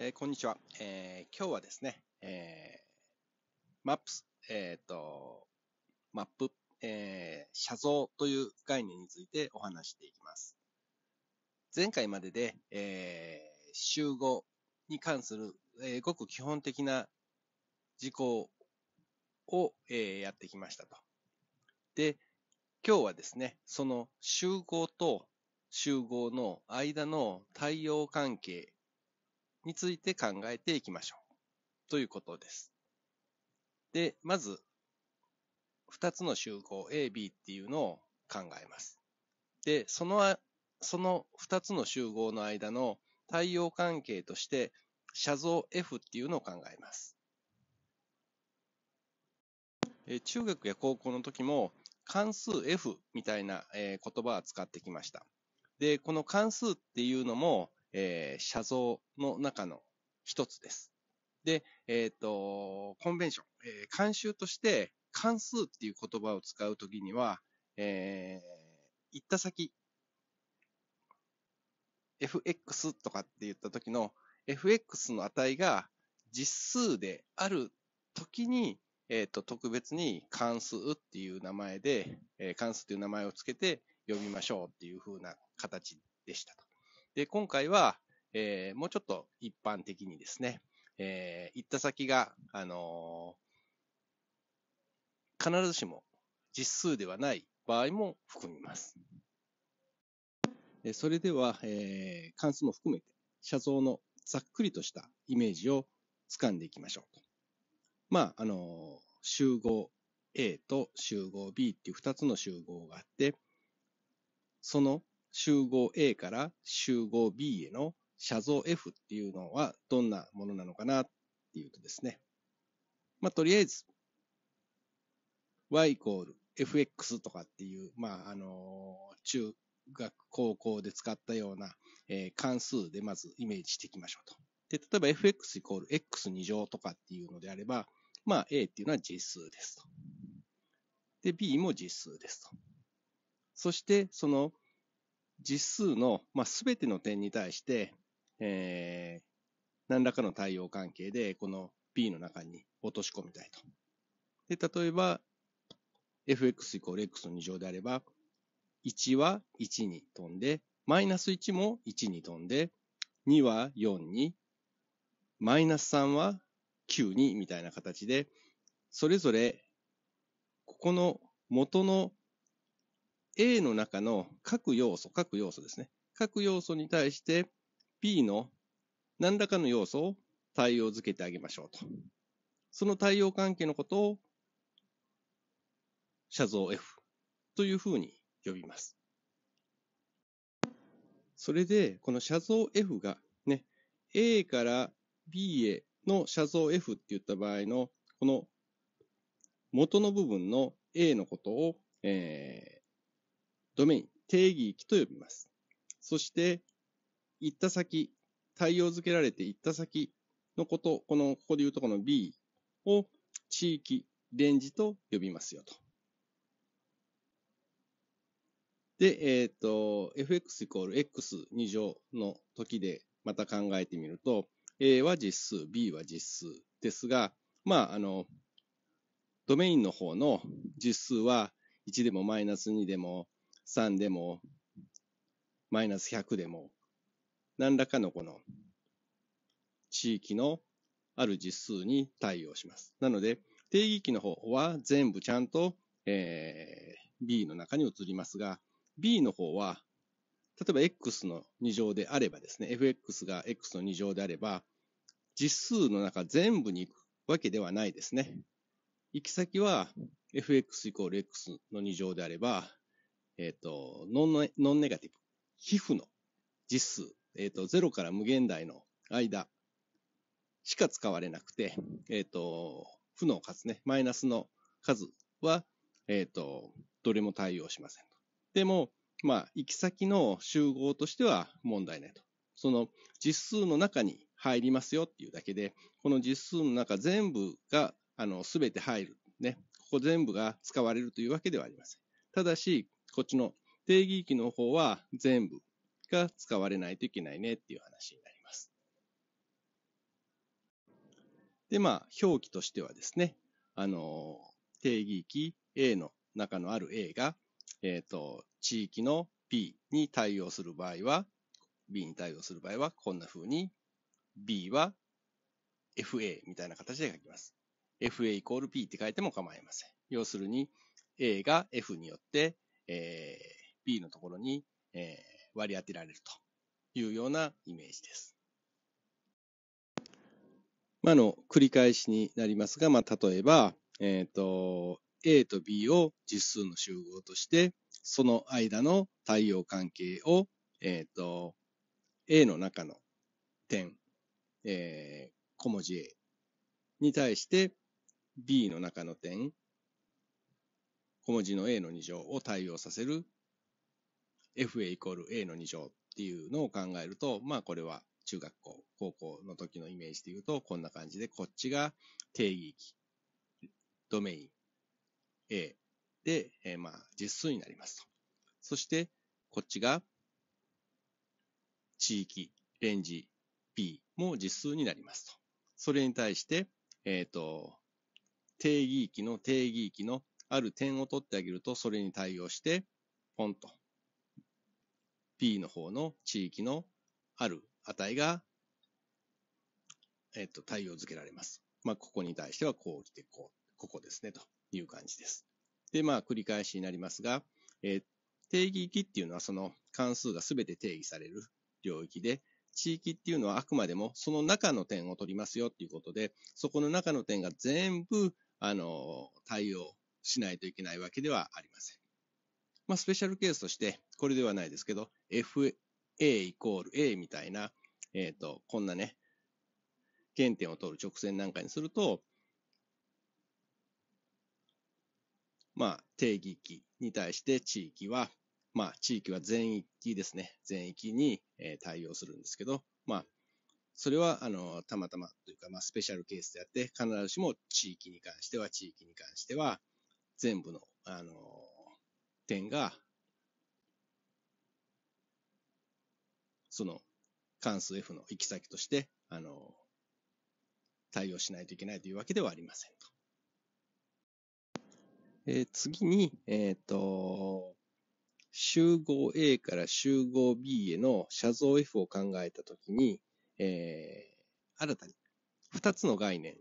えー、こんにちは、えー、今日はですね、えー、マップえっ、ー、と、マップ、えー、写像という概念についてお話していきます。前回までで、えー、集合に関する、えー、ごく基本的な事項を、えー、やってきましたと。で、今日はですね、その集合と集合の間の対応関係について考えていきましょう。ということです。で、まず、2つの集合 A、B っていうのを考えます。で、その、その2つの集合の間の対応関係として、写像 F っていうのを考えます。中学や高校の時も関数 F みたいな言葉は使ってきました。で、この関数っていうのもえー、写像の中の一つです。で、えっ、ー、と、コンベンション、えー、慣習として関数っていう言葉を使うときには、えー、行った先、fx とかって言ったときの fx の値が実数である時に、えっ、ー、と、特別に関数っていう名前で、えー、関数という名前をつけて呼びましょうっていう風な形でしたと。で、今回は、えー、もうちょっと一般的にですね、えー、行った先が、あのー、必ずしも実数ではない場合も含みます。それでは、えー、関数も含めて、写像のざっくりとしたイメージを掴んでいきましょう。まあ、あの集合 A と集合 B っていう2つの集合があって、その集合 A から集合 B への写像 F っていうのはどんなものなのかなっていうとですね。まあ、とりあえず、y イコール fx とかっていう、まあ、あの、中学、高校で使ったような、関数でまずイメージしていきましょうと。で、例えば fx イコール x2 乗とかっていうのであれば、まあ、a っていうのは実数ですと。で、b も実数ですと。そして、その、実数の、まあ、全ての点に対して、えー、何らかの対応関係で、この P の中に落とし込みたいと。で、例えば、fx イコール x の2乗であれば、1は1に飛んで、マイナス1も1に飛んで、2は4に、マイナス3は9にみたいな形で、それぞれ、ここの元の A の中の各要素、各要素ですね。各要素に対して B の何らかの要素を対応づけてあげましょうと。その対応関係のことを写像 F というふうに呼びます。それで、この写像 F がね、A から B への写像 F って言った場合の、この元の部分の A のことを、えー、ドメイン、定義域と呼びます。そして、行った先、対応づけられて行った先のこと、この、ここで言うとこの B を地域、レンジと呼びますよと。で、えっ、ー、と、fx イコール x2 乗の時でまた考えてみると、A は実数、B は実数ですが、まあ、あの、ドメインの方の実数は1でもマイナス2でも3でも、マイナス100でも、何らかのこの地域のある実数に対応します。なので、定義域の方は全部ちゃんと、えー、B の中に移りますが、B の方は、例えば X の2乗であればですね、FX が X の2乗であれば、実数の中全部に行くわけではないですね。行き先は fx イコール x の2乗であれば、えっ、ー、と、ノンノンネガティブ、皮膚の実数、えっ、ー、と、0から無限大の間しか使われなくて、えっ、ー、と、負の数ね、マイナスの数は、えっ、と、どれも対応しませんでも、まあ、行き先の集合としては問題ないと。その実数の中に入りますよっていうだけで、この実数の中全部が、あの、すべて入る。ね。ここ全部が使われるというわけではありません。ただし、こっちの定義域の方は全部が使われないといけないねっていう話になります。で、まあ、表記としてはですね、あの、定義域 A の中のある A が、えっ、ー、と、地域の B に対応する場合は、B に対応する場合は、こんな風に、B は FA みたいな形で書きます。FA イコール P って書いても構いません。要するに、A が F によってえー、B のところに、えー、割り当てられるというようなイメージです。まあ、の繰り返しになりますが、まあ、例えば、えーと、A と B を実数の集合として、その間の対応関係を、えーと、と A の中の点、えー、小文字 A に対して B の中の点、小文字の a の2乗を対応させる fa イコール a の2乗っていうのを考えると、まあこれは中学校、高校の時のイメージで言うと、こんな感じで、こっちが定義域、ドメイン A で、えー、まあ実数になりますと。そして、こっちが地域、レンジ b も実数になりますと。それに対して、えっ、ー、と、定義域の定義域のある点を取ってあげると、それに対応して、ポンと、P の方の地域のある値が、えっと、対応付けられます。まあ、ここに対してはこう来て、こう、ここですね、という感じです。で、まあ、繰り返しになりますが、えー、定義域っていうのはその関数が全て定義される領域で、地域っていうのはあくまでもその中の点を取りますよっていうことで、そこの中の点が全部、あの、対応しないといけないわけではありません。まあ、スペシャルケースとして、これではないですけど、FA イコール A みたいな、えっ、ー、と、こんなね、原点を通る直線なんかにすると、まあ、定義域に対して地域は、まあ、地域は全域ですね。全域に、え対応するんですけど、まあ、それは、あの、たまたまというか、まあ、スペシャルケースであって、必ずしも地域に関しては、地域に関しては、全部の、あのー、点が、その関数 F の行き先として、あのー、対応しないといけないというわけではありませんと。えー、次に、えっ、と、集合 A から集合 B への写像 F を考えたときに、えー、新たに2つの概念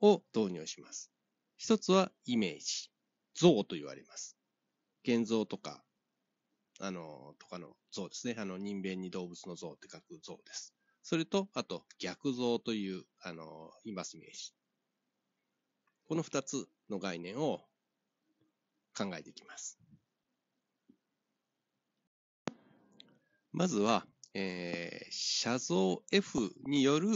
を導入します。一つはイメージ。像と言われます。現像とか、あの、とかの像ですね。あの、人間に動物の像って書く像です。それと、あと、逆像という、あの、いますイメージ。この二つの概念を考えていきます。まずは、えー、写像 F による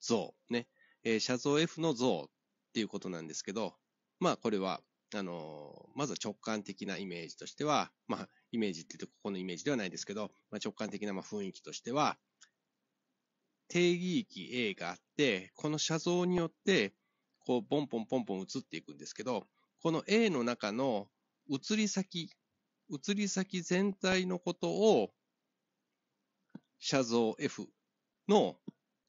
像、ね。えー、写像 F の像っていうことなんですけど、まあ、これは、あの、まず直感的なイメージとしては、まあ、イメージって言うとここのイメージではないですけど、まあ、直感的なまあ雰囲気としては、定義域 A があって、この写像によって、こう、ポンポンポンポン映っていくんですけど、この A の中の写り先、写り先全体のことを、写像 F の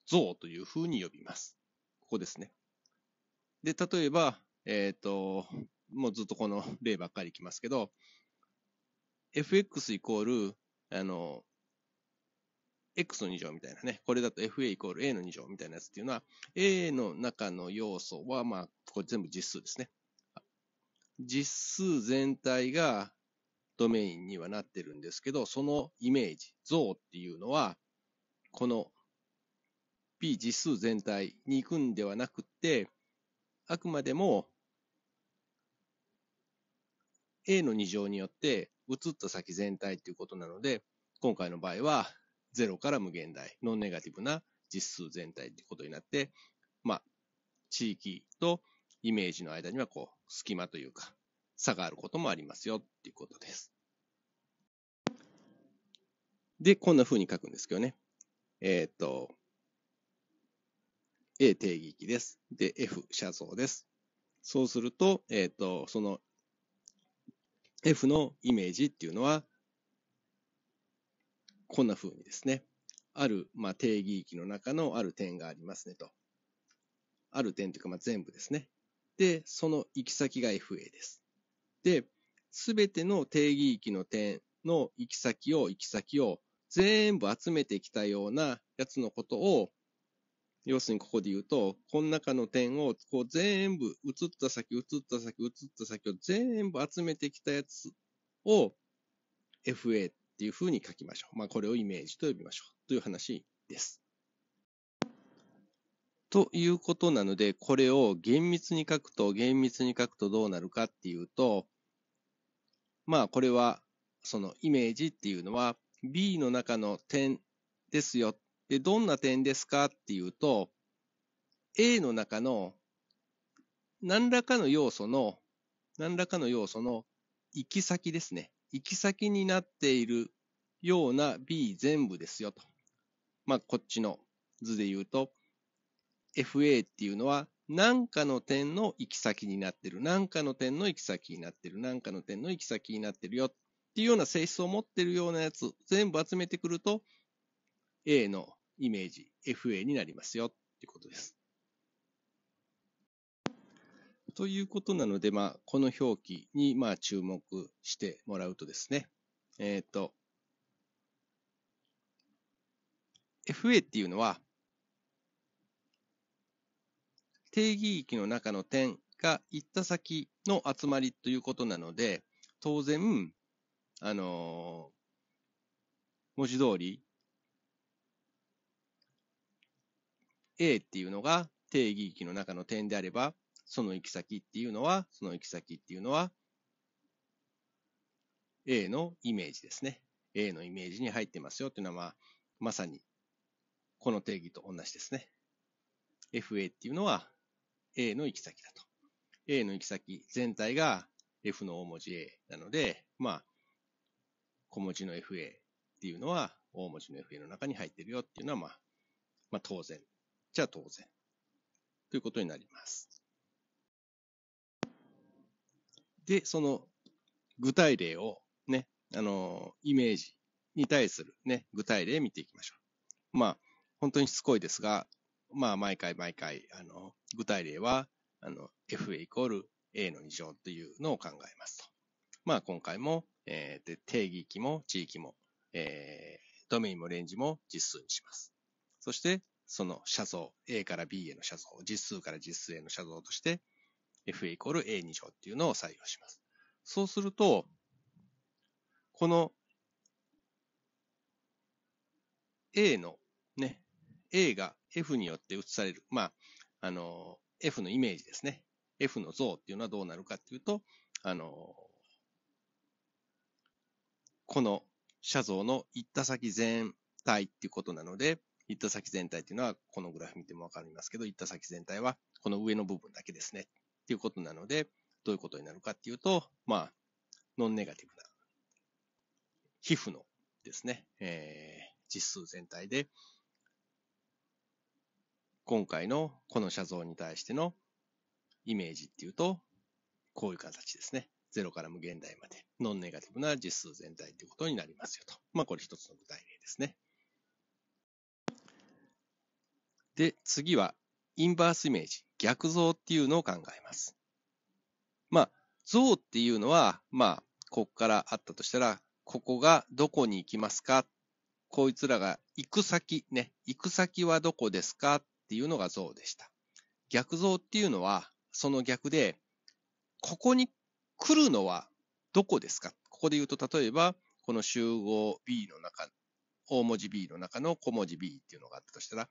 像というふうに呼びます。ここですね。で、例えば、えっ、ー、と、もうずっとこの例ばっかりいきますけど、fx イコール、あの、x の2乗みたいなね、これだと fa イコール a の2乗みたいなやつっていうのは、a の中の要素は、まあ、これ全部実数ですね。実数全体がドメインにはなってるんですけど、そのイメージ、像っていうのは、この p 実数全体に行くんではなくて、あくまでも a の2乗によって移った先全体ということなので、今回の場合は0から無限大、ノンネガティブな実数全体ということになって、まあ、地域とイメージの間にはこう、隙間というか、差があることもありますよということです。で、こんな風に書くんですけどね。えっ、ー、と、A 定義域です。で、F 写像です。そうすると、えっ、ー、と、その F のイメージっていうのは、こんな風にですね、ある、まあ、定義域の中のある点がありますねと。ある点というか、まあ、全部ですね。で、その行き先が FA です。で、すべての定義域の点の行き先を、行き先を全部集めてきたようなやつのことを要するにここで言うと、この中の点をこう全部、移った先、移った先、移った先を全部集めてきたやつを FA っていうふうに書きましょう。まあ、これをイメージと呼びましょうという話です。ということなので、これを厳密に書くと、厳密に書くとどうなるかっていうと、まあ、これは、そのイメージっていうのは、B の中の点ですよで、どんな点ですかっていうと、A の中の何らかの要素の、何らかの要素の行き先ですね。行き先になっているような B 全部ですよと。まあ、こっちの図で言うと、FA っていうのは何かの点の行き先になってる。何かの点の行き先になってる。何かの点の行き先になってるよ。っていうような性質を持ってるようなやつ、全部集めてくると、A のイメージ FA になりますよっていうことです。ということなので、まあ、この表記にまあ注目してもらうとですね、えっ、ー、と、FA っていうのは、定義域の中の点が行った先の集まりということなので、当然、あのー、文字通り A っていうのが定義域の中の点であれば、その行き先っていうのは、その行き先っていうのは、A のイメージですね。A のイメージに入ってますよっていうのは、まあ、まさに、この定義と同じですね。FA っていうのは A の行き先だと。A の行き先全体が F の大文字 A なので、まあ、小文字の FA っていうのは大文字の FA の中に入ってるよっていうのは、まあ、まあ当然じゃあ当然。ということになります。で、その具体例をね、あの、イメージに対するね、具体例見ていきましょう。まあ、本当にしつこいですが、まあ、毎回毎回、あの、具体例は、あの、f イコール a の2乗というのを考えますと。まあ、今回も、えー、で定義域も地域も、えー、ドメインもレンジも実数にします。そして、その写像、A から B への写像、実数から実数への写像として、F イコール A2 乗っていうのを採用します。そうすると、この A のね、A が F によって写される、まあ、あの、F のイメージですね。F の像っていうのはどうなるかっていうと、あの、この写像の行った先全体っていうことなので、行った先全体っていうのは、このグラフ見ても分かりますけど、行った先全体は、この上の部分だけですね。ということなので、どういうことになるかっていうと、まあ、ノンネガティブな、皮膚のですね、えー、実数全体で、今回のこの写像に対してのイメージっていうと、こういう形ですね。0から無限大まで、ノンネガティブな実数全体ということになりますよと。まあ、これ一つの具体例ですね。で、次は、インバースイメージ、逆像っていうのを考えます。まあ、像っていうのは、まあ、ここからあったとしたら、ここがどこに行きますかこいつらが行く先ね、行く先はどこですかっていうのが像でした。逆像っていうのは、その逆で、ここに来るのはどこですかここで言うと、例えば、この集合 B の中、大文字 B の中の小文字 B っていうのがあったとしたら、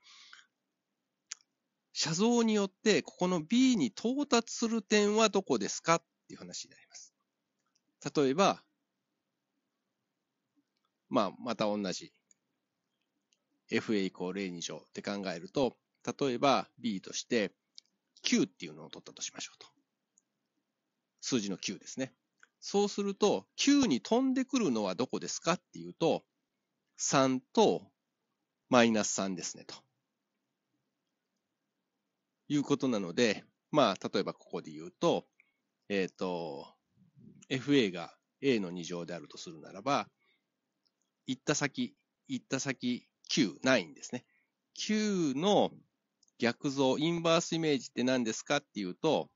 写像によって、ここの B に到達する点はどこですかっていう話になります。例えば、まあ、また同じ。fa イコール a2 乗って考えると、例えば b として q っていうのを取ったとしましょうと。数字の q ですね。そうすると、q に飛んでくるのはどこですかっていうと、3とマイナス3ですねと。いうことなので、まあ、例えばここで言うと、えっ、ー、と、FA が A の2乗であるとするならば、行った先、行った先 Q、9ですね。Q の逆像、インバースイメージって何ですかっていうと、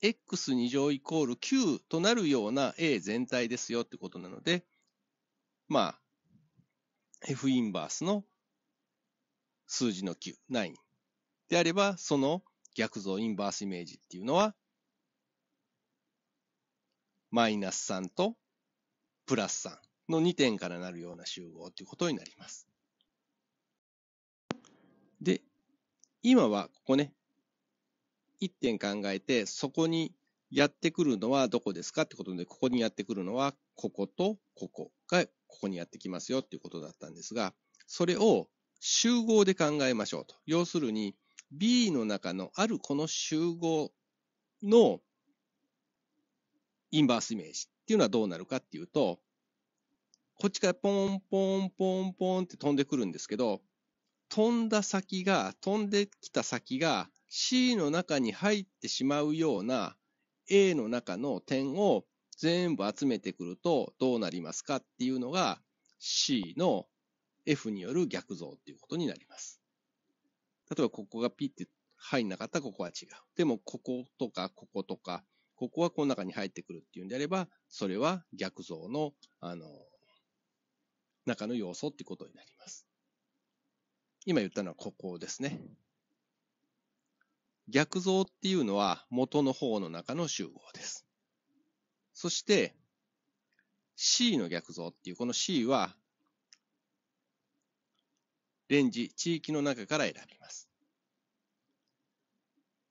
x2 乗イコール q となるような A 全体ですよってことなので、まあ、F インバースの数字の9、9であれば、その逆像インバースイメージっていうのは、マイナス3とプラス3の2点からなるような集合ということになります。で、今はここね、1点考えて、そこにやってくるのはどこですかってことで、ここにやってくるのは、こことここがここにやってきますよっていうことだったんですが、それを集合で考えましょうと。要するに、B の中のあるこの集合のインバースイメージっていうのはどうなるかっていうと、こっちからポンポンポンポンって飛んでくるんですけど、飛んだ先が、飛んできた先が C の中に入ってしまうような A の中の点を全部集めてくるとどうなりますかっていうのが C の F による逆像っていうことになります。例えばここがピッて入んなかったらここは違う。でもこことかこことか、ここはこの中に入ってくるっていうんであれば、それは逆像の、あの、中の要素ってことになります。今言ったのはここですね。逆像っていうのは元の方の中の集合です。そして C の逆像っていう、この C はレンジ、地域の中から選びます。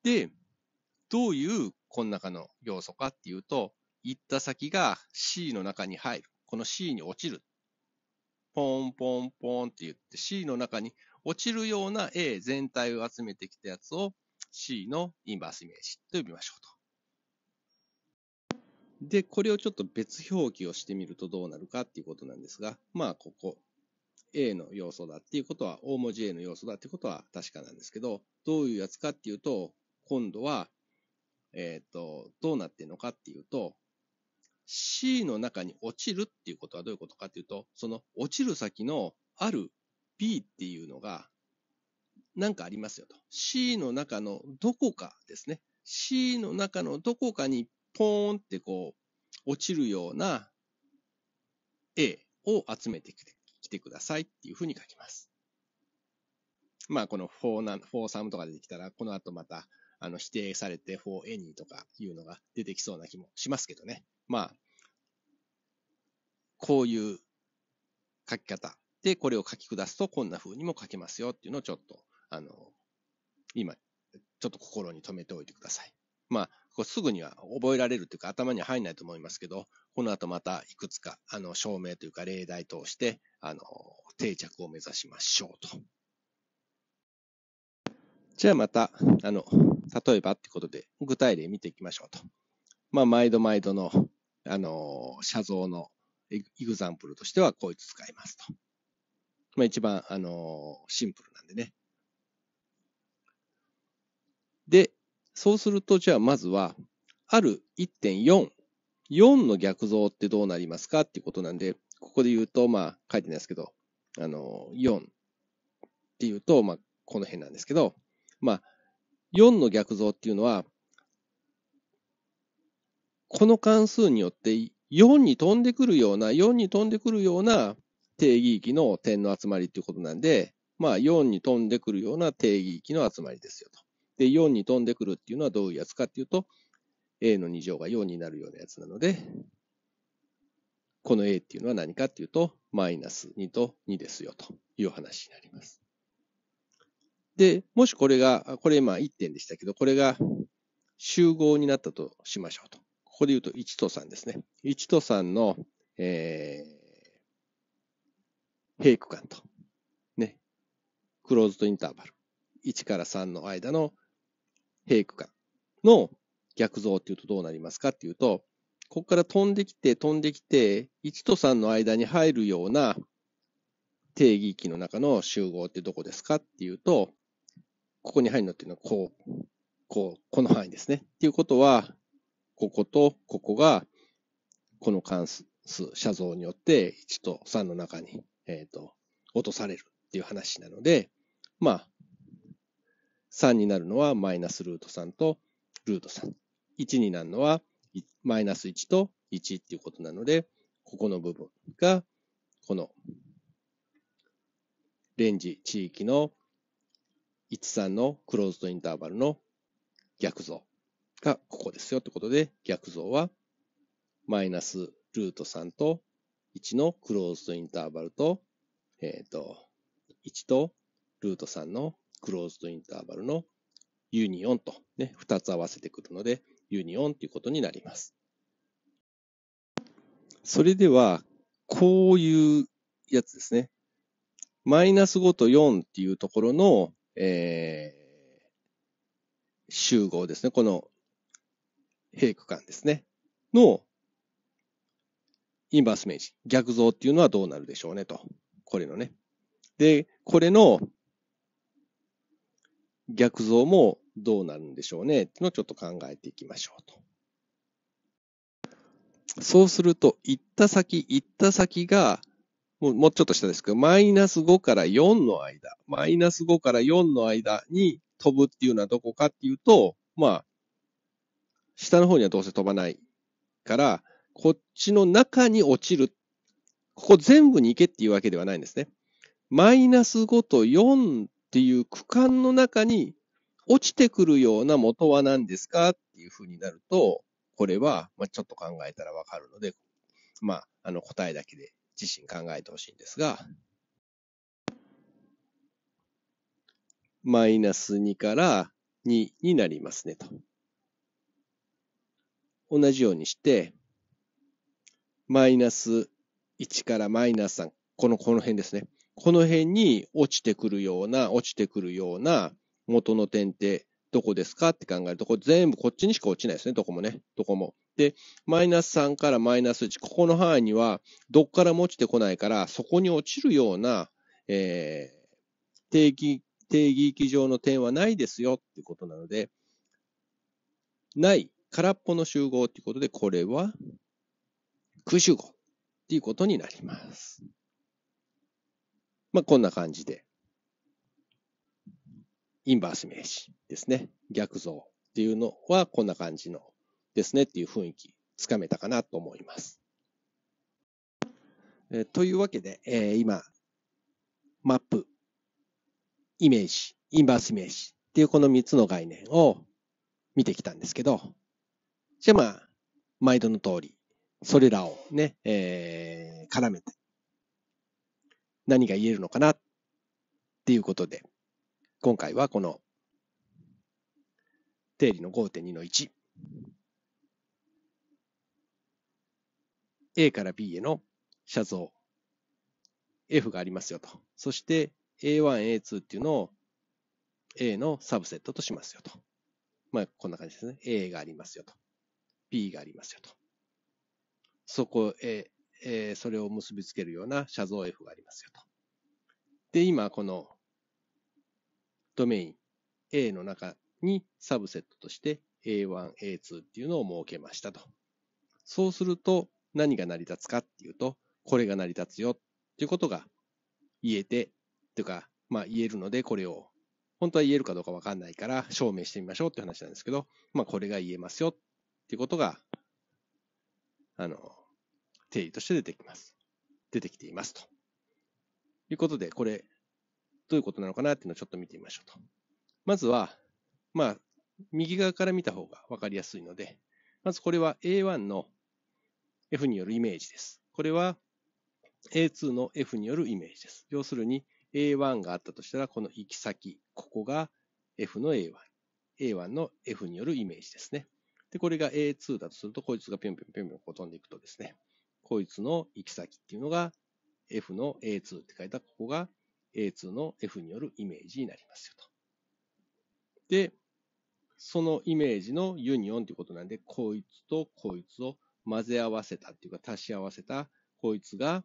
で、どういうこの中の要素かっていうと、行った先が C の中に入る。この C に落ちる。ポンポンポンって言って C の中に落ちるような A 全体を集めてきたやつを C のインバースイメージと呼びましょうと。で、これをちょっと別表記をしてみるとどうなるかっていうことなんですが、まあ、ここ、A の要素だっていうことは、大文字 A の要素だってことは確かなんですけど、どういうやつかっていうと、今度は、えっ、ー、と、どうなってんのかっていうと、C の中に落ちるっていうことはどういうことかっていうと、その落ちる先のある B っていうのが、なんかありますよと。C の中のどこかですね。C の中のどこかにポーンってこう、落ちるような A を集めてきて来てくださいっていうふうに書きます。まあ、この for, な some とか出てきたら、この後また、あの、否定されて for any とかいうのが出てきそうな気もしますけどね。まあ、こういう書き方で、これを書き下すとこんな風にも書けますよっていうのをちょっと、あの、今、ちょっと心に留めておいてください。まあ、こうすぐには覚えられるというか頭に入らないと思いますけど、この後またいくつか、あの、証明というか例題通して、あの、定着を目指しましょうと。じゃあまた、あの、例えばってことで、具体例見ていきましょうと。まあ、毎度毎度の、あの、写像のイグザンプルとしては、こいつ使いますと。まあ、一番、あの、シンプルなんでね。で、そうすると、じゃあまずは、ある1.4、4の逆像ってどうなりますかっていうことなんで、ここで言うと、まあ、書いてないですけど、あの、4っていうと、まあ、この辺なんですけど、まあ、4の逆像っていうのは、この関数によって4に飛んでくるような、4に飛んでくるような定義域の点の集まりっいうことなんで、まあ、4に飛んでくるような定義域の集まりですよと。で、4に飛んでくるっていうのはどういうやつかっていうと、a の2乗が4になるようなやつなので、この a っていうのは何かっていうと、マイナス2と2ですよという話になります。で、もしこれが、これ今1点でしたけど、これが集合になったとしましょうと。ここで言うと1と3ですね。1と3の、えー、平区間と、ね、クローズドインターバル。1から3の間の平区間の逆像っていうとどうなりますかっていうと、ここから飛んできて飛んできて、1と3の間に入るような定義域の中の集合ってどこですかっていうと、ここに入るのっていうのはこう、こう、この範囲ですね。っていうことは、こことここが、この関数、写像によって1と3の中に、えっ、ー、と、落とされるっていう話なので、まあ、3になるのはマイナスルート3とルート3。1になるのはマイナス1と1っていうことなので、ここの部分が、このレンジ地域の13のクローズドインターバルの逆像がここですよってことで、逆像はマイナスルート3と1のクローズドインターバルと、えっ、ー、と、1とルート3のクローズドインターバルのユニオンと、ね、2つ合わせてくるので、ユニオンということになります。それでは、こういうやつですね。マイナス5と4っていうところの、えー、集合ですね。この平区間ですね。のインバースイメージ。逆像っていうのはどうなるでしょうねと。これのね。で、これの逆像もどうなるんでしょうねってのをちょっと考えていきましょうと。そうすると、行った先、行った先が、もうもうちょっと下ですけど、マイナス5から4の間、マイナス5から4の間に飛ぶっていうのはどこかっていうと、まあ、下の方にはどうせ飛ばないから、こっちの中に落ちる。ここ全部に行けっていうわけではないんですね。マイナス5と4っていう区間の中に落ちてくるような元は何ですかっていうふうになると、これは、まあ、ちょっと考えたらわかるので、まあ、あの答えだけで自身考えてほしいんですが、マイナス2から2になりますねと。同じようにして、マイナス1からマイナス3、この、この辺ですね。この辺に落ちてくるような、落ちてくるような元の点って、どこですかって考えると、これ全部こっちにしか落ちないですね、どこもね、どこも。で、マイナス3からマイナス1、ここの範囲にはどっからも落ちてこないから、そこに落ちるような、えー、定義、定義域上の点はないですよっていうことなので、ない、空っぽの集合っていうことで、これは空集合っていうことになります。まあ、こんな感じで、インバース名詞ですね。逆像っていうのはこんな感じのですねっていう雰囲気つかめたかなと思います。えというわけで、えー、今、マップ、イメージ、インバースイメージっていうこの3つの概念を見てきたんですけど、じゃあまあ、毎度の通り、それらをね、えー、絡めて何が言えるのかなっていうことで、今回はこの定理の5.2の 1A から B への写像 F がありますよと。そして A1、A2 っていうのを A のサブセットとしますよと。まあ、こんな感じですね。A がありますよと。B がありますよと。そこへえー、それを結びつけるような写像 F がありますよと。で、今、このドメイン A の中にサブセットとして A1、A2 っていうのを設けましたと。そうすると何が成り立つかっていうと、これが成り立つよっていうことが言えて、というか、まあ言えるので、これを、本当は言えるかどうかわかんないから証明してみましょうって話なんですけど、まあこれが言えますよっていうことが、あの、定義として出てきます。出てきていますと。いうことで、これ、どういうことなのかなっていうのをちょっと見てみましょうと。まずは、まあ、右側から見た方がわかりやすいので、まずこれは A1 の F によるイメージです。これは A2 の F によるイメージです。要するに A1 があったとしたら、この行き先、ここが F の A1。A1 の F によるイメージですね。で、これが A2 だとすると、こいつがぴょんぴょんぴょんぴょん飛んでいくとですね、こいつの行き先っていうのが F の A2 って書いたここが A2 の F によるイメージになりますよと。で、そのイメージのユニオンということなんで、こいつとこいつを混ぜ合わせたっていうか足し合わせたこいつが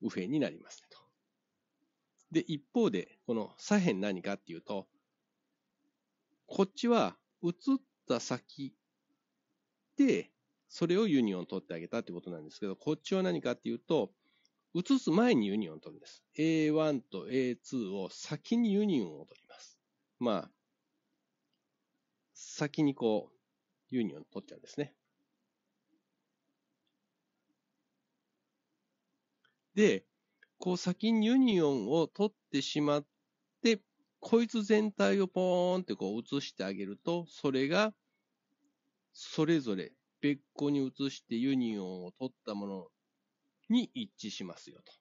右辺になりますねと。で、一方で、この左辺何かっていうと、こっちは移った先でそれをユニオン取ってあげたってことなんですけど、こっちは何かっていうと、移す前にユニオン取るんです。A1 と A2 を先にユニオンを取ります。まあ、先にこう、ユニオン取っちゃうんですね。で、こう先にユニオンを取ってしまって、こいつ全体をポーンってこう移してあげると、それが、それぞれ別個に移してユニオンを取ったものに一致しますよと。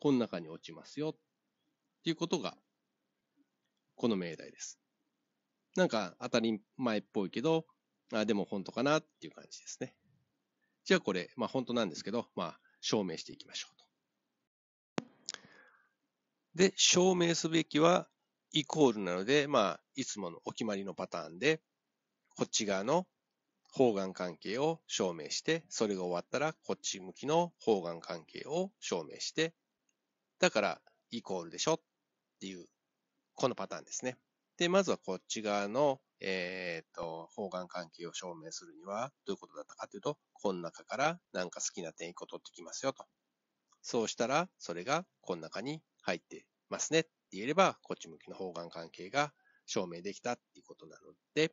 この中に落ちますよ。っていうことが、この命題です。なんか当たり前っぽいけど、あでも本当かなっていう感じですね。じゃあこれ、まあ本当なんですけど、まあ証明していきましょうと。で、証明すべきはイコールなので、まあいつものお決まりのパターンで、こっち側の方眼関係を証明して、それが終わったらこっち向きの方眼関係を証明して、だからイコールでしょっていう、このパターンですね。で、まずはこっち側の、えっ、と、方眼関係を証明するには、どういうことだったかというと、この中からなんか好きな点1個取ってきますよと。そうしたら、それがこの中に入ってますねって言えれば、こっち向きの方眼関係が証明できたっていうことなので、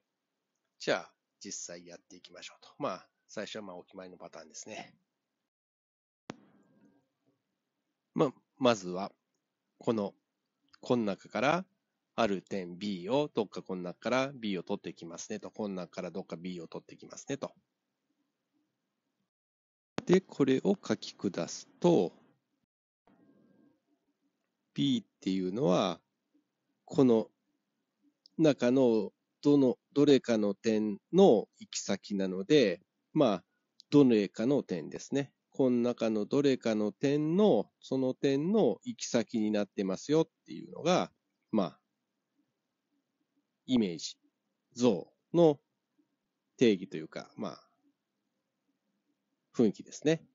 じゃあ、実際やっていきましょうと。まあ、最初はまあお決まりのパターンですね。まあ、まずは、この、この中から、ある点 B を、どっかこの中から B を取っていきますねと。この中からどっか B を取っていきますねと。で、これを書き下すと、B っていうのは、この中のどの、どれかの点の行き先なので、まあ、どれかの点ですね。この中のどれかの点の、その点の行き先になってますよっていうのが、まあ、イメージ、像の定義というか、まあ、雰囲気ですね。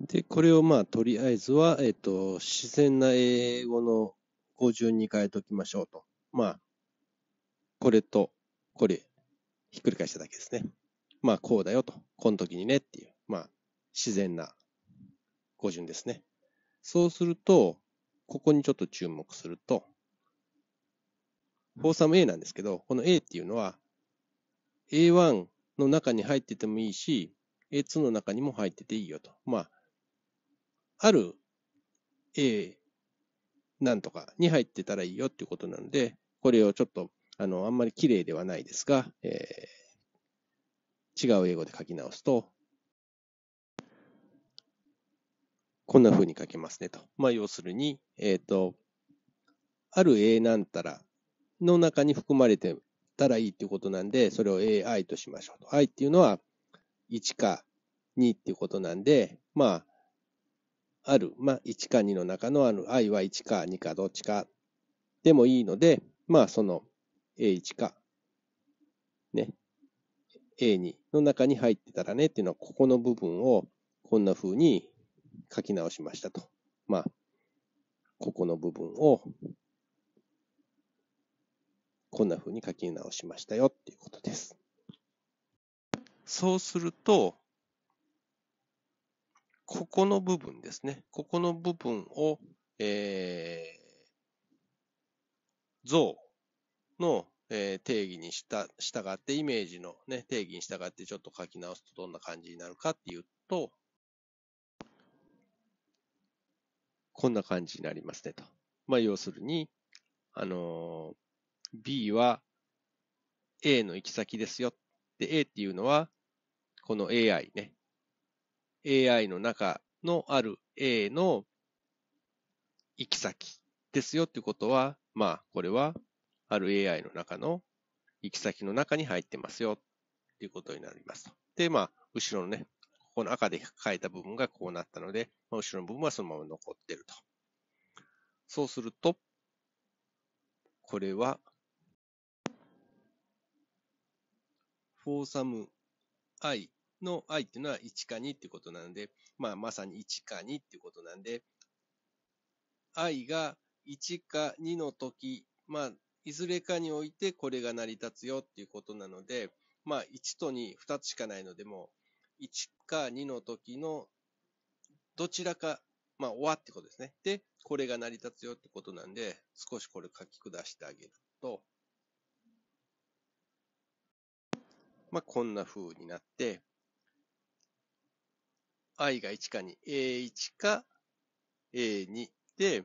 で、これをまあ、とりあえずは、えっと、自然な英語の語順に変えときましょうと。まあ、これとこれ、ひっくり返しただけですね。まあ、こうだよと、この時にねっていう、まあ、自然な語順ですね。そうすると、ここにちょっと注目すると、フォーサム A なんですけど、この A っていうのは、A1 の中に入っててもいいし、A2 の中にも入ってていいよと。まあ、ある A なんとかに入ってたらいいよっていうことなので、これをちょっと、あの、あんまり綺麗ではないですが、えー、違う英語で書き直すと、こんな風に書けますねと。まあ、要するに、えっ、ー、と、ある A なんたらの中に含まれてたらいいっていうことなんで、それを AI としましょうと。I っていうのは1か2っていうことなんで、まあ、ある、まあ、1か2の中のある i は1か2かどっちかでもいいので、まあ、その a1 か、ね、a2 の中に入ってたらねっていうのは、ここの部分をこんな風に書き直しましたと。まあ、ここの部分をこんな風に書き直しましたよっていうことです。そうすると、ここの部分ですね。ここの部分を、えー、像の、えー、定義にした従って、イメージの、ね、定義に従ってちょっと書き直すとどんな感じになるかっていうと、こんな感じになりますねと。まあ、要するに、あのー、B は A の行き先ですよ。で、A っていうのは、この AI ね、AI の中のある A の行き先ですよっていうことは、まあ、これはある AI の中の行き先の中に入ってますよっていうことになります。で、まあ、後ろのね、ここの赤で書いた部分がこうなったので、まあ、後ろの部分はそのまま残ってると。そうすると、これは、フォーサム i の愛っていうのは1か2っていうことなので、まあ、まさに1か2っていうことなんで、愛が1か2の時、まあ、いずれかにおいてこれが成り立つよっていうことなので、まあ、1と2、2つしかないので、もう、1か2の時のどちらか、まあ、おわってことですね。で、これが成り立つよってことなんで、少しこれ書き下してあげると、まあ、こんな風になって、i が1か2、a1 か a2 で、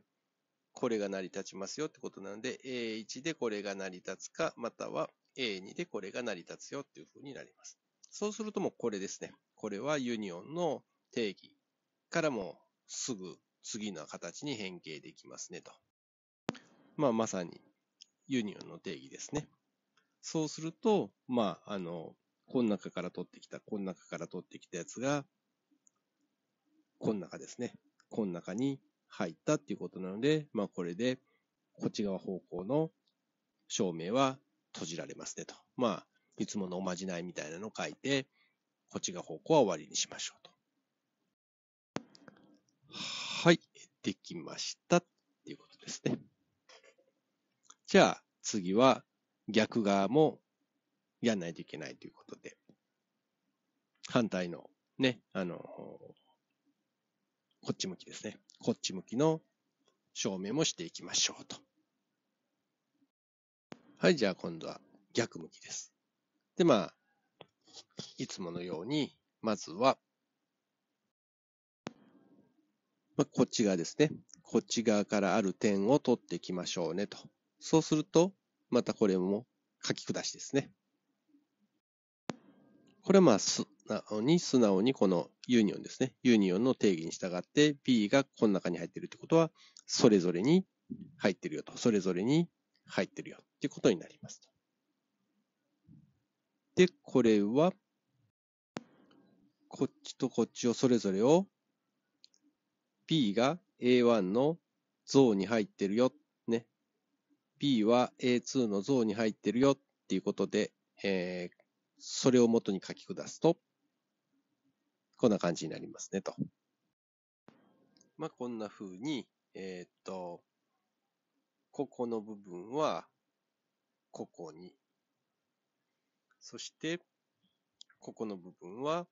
これが成り立ちますよってことなので、a1 でこれが成り立つか、または a2 でこれが成り立つよっていうふうになります。そうするともうこれですね。これはユニオンの定義からもすぐ次の形に変形できますねと。まあまさにユニオンの定義ですね。そうすると、まああの、この中から取ってきた、この中から取ってきたやつが、この中ですね。この中に入ったっていうことなので、まあこれで、こっち側方向の照明は閉じられますねと。まあ、いつものおまじないみたいなのを書いて、こっち側方向は終わりにしましょうと。はい、できましたっていうことですね。じゃあ次は逆側もやらないといけないということで、反対のね、あの、こっち向きですね。こっち向きの証明もしていきましょうと。はい、じゃあ今度は逆向きです。で、まあ、いつものように、まずは、まあ、こっち側ですね。こっち側からある点を取っていきましょうねと。そうすると、またこれも書き下しですね。これはまあ、に素直にこのユニオンですね。ユニオンの定義に従って B がこの中に入ってるってことは、それぞれに入ってるよと。それぞれに入ってるよっていうことになります。で、これは、こっちとこっちをそれぞれを B が A1 の像に入ってるよ。ね。B は A2 の像に入ってるよっていうことで、えー、それを元に書き下すと、こんな感じになりますねと。まあ、こんな風に、えっ、と、ここの部分は、ここに。そして、ここの部分は、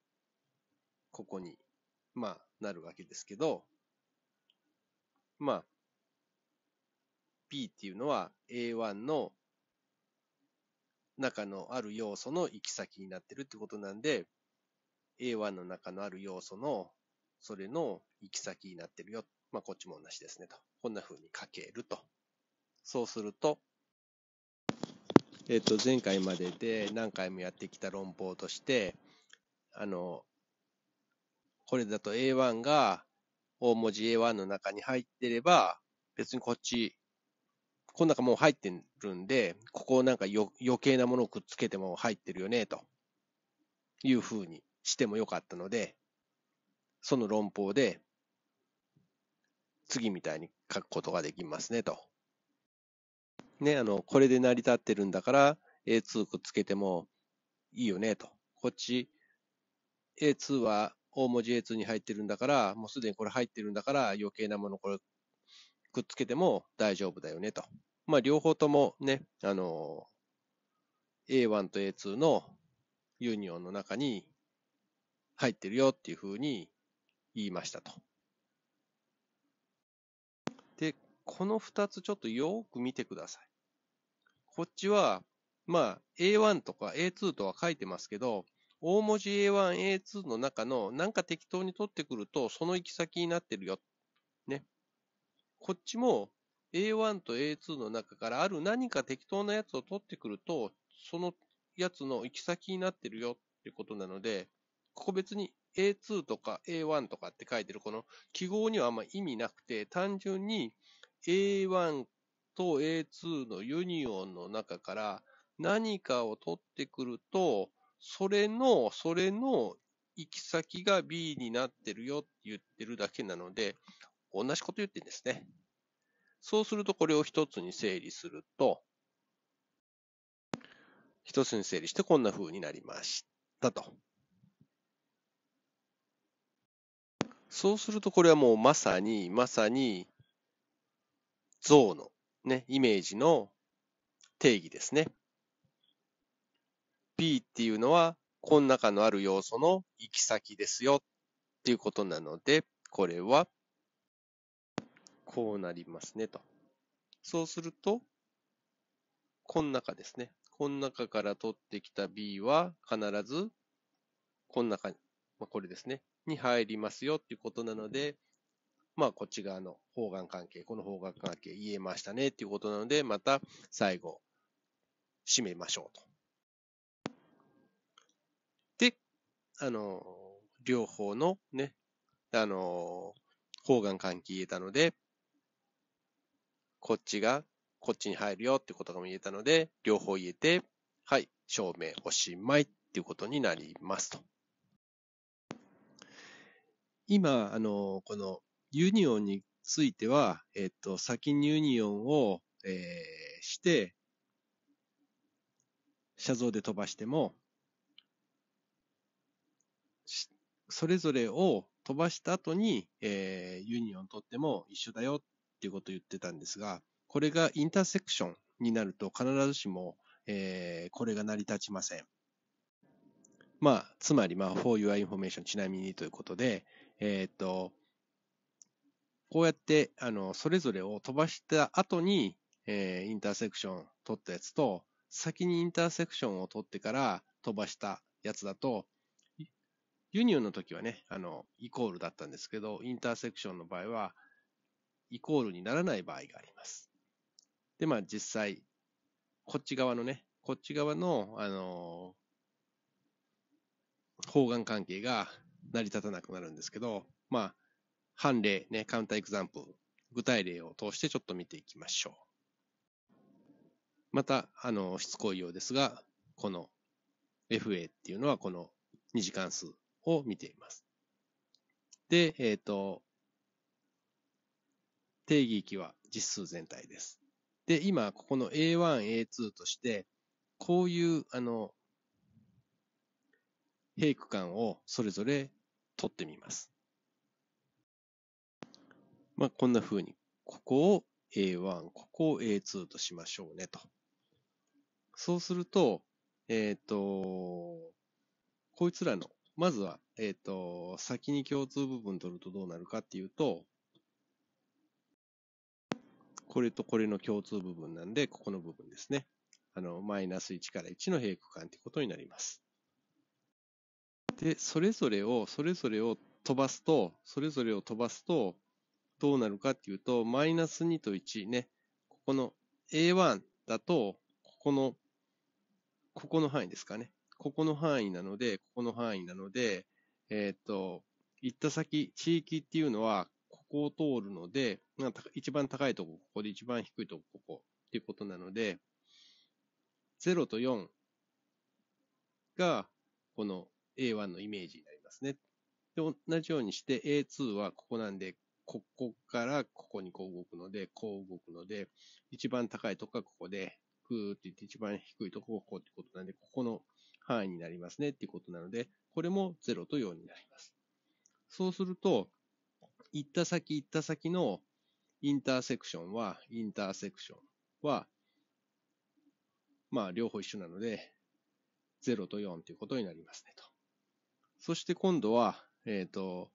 ここに、まあ、なるわけですけど、まあ、P っていうのは A1 の中のある要素の行き先になってるってことなんで、A1 の中のある要素の、それの行き先になってるよ。まあ、こっちも同じですねと。こんな風に書けると。そうすると、えっ、と、前回までで何回もやってきた論法として、あの、これだと A1 が大文字 A1 の中に入ってれば、別にこっち、この中もう入ってるんで、ここをなんか余計なものをくっつけても入ってるよね、というふうにしてもよかったので、その論法で、次みたいに書くことができますねと。ね、あの、これで成り立ってるんだから、A2 くっつけてもいいよねと。こっち、A2 は大文字 A2 に入ってるんだから、もうすでにこれ入ってるんだから、余計なものこれくっつけても大丈夫だよねと。まあ、両方ともね、あの、A1 と A2 のユニオンの中に入ってるよっていうふうに言いましたと。で、この2つちょっとよく見てください。こっちは、まあ A1 とか A2 とは書いてますけど、大文字 A1、A2 の中のなんか適当に取ってくるとその行き先になってるよ。ね。こっちも A1 と A2 の中からある何か適当なやつを取ってくると、そのやつの行き先になってるよってことなので、ここ別に A2 とか A1 とかって書いてるこの記号にはあんま意味なくて、単純に A1 と A2 のユニオンの中から何かを取ってくると、それの、それの行き先が B になってるよって言ってるだけなので、同じこと言ってるんですね。そうするとこれを一つに整理すると、一つに整理してこんな風になりましたと。そうするとこれはもうまさに、まさに、像のね、イメージの定義ですね。P っていうのは、この中のある要素の行き先ですよっていうことなので、これは、こうなりますねと。そうすると、この中ですね。この中から取ってきた B は必ず、この中に、まあ、これですね。に入りますよっていうことなので、まあ、こっち側の方眼関係、この方眼関係言えましたねっていうことなので、また最後、締めましょうと。で、あの、両方のね、あの、方眼関係言えたので、こっちがこっちに入るよってことが言えたので、両方言えて、はい、証明おしまいっていうことになりますと。今、あの、このユニオンについては、えっと、先にユニオンを、えー、して、写像で飛ばしても、それぞれを飛ばした後に、えー、ユニオン取っても一緒だよっていうことを言ってたんですが、これがインターセクションになると必ずしも、えー、これが成り立ちません。まあ、つまり、まあ、for your information ちなみにということで、えっ、ー、と、こうやって、あの、それぞれを飛ばした後に、えー、インターセクション取ったやつと、先にインターセクションを取ってから飛ばしたやつだと、ユニオンの時はね、あの、イコールだったんですけど、インターセクションの場合は、イコールにならない場合があります。で、まあ実際、こっち側のね、こっち側の、あのー、方眼関係が成り立たなくなるんですけど、まあ、判例、ね、カウンターエクザンプル、具体例を通してちょっと見ていきましょう。また、あの、しつこいようですが、この FA っていうのはこの二次関数を見ています。で、えっ、ー、と、定義域は実数全体です。で、今、ここの A1、A2 として、こういう、あの、平区間をそれぞれ取ってみます。まあ、こんな風に、ここを A1、ここを A2 としましょうねと。そうすると、えっ、ー、と、こいつらの、まずは、えっ、ー、と、先に共通部分取るとどうなるかっていうと、これとこれの共通部分なんで、ここの部分ですね。あの、マイナス1から1の平行間ってことになります。で、それぞれを、それぞれを飛ばすと、それぞれを飛ばすと、どうなるかっていうと、マイナス2と1ね、ここの A1 だと、ここの、ここの範囲ですかね。ここの範囲なので、ここの範囲なので、えっ、と、行った先、地域っていうのは、ここを通るので、一番高いとこ、ここで一番低いとこ、ここっていうことなので、0と4が、この A1 のイメージになりますね。で、同じようにして A2 はここなんで、ここからここにこう動くので、こう動くので、一番高いとこがここで、グーって言って一番低いとこがここってことなんで、ここの範囲になりますねっていうことなので、これも0と4になります。そうすると、行った先行った先のインターセクションは、インターセクションは、まあ両方一緒なので、0と4ということになりますねと。そして今度は、えっ、ー、と、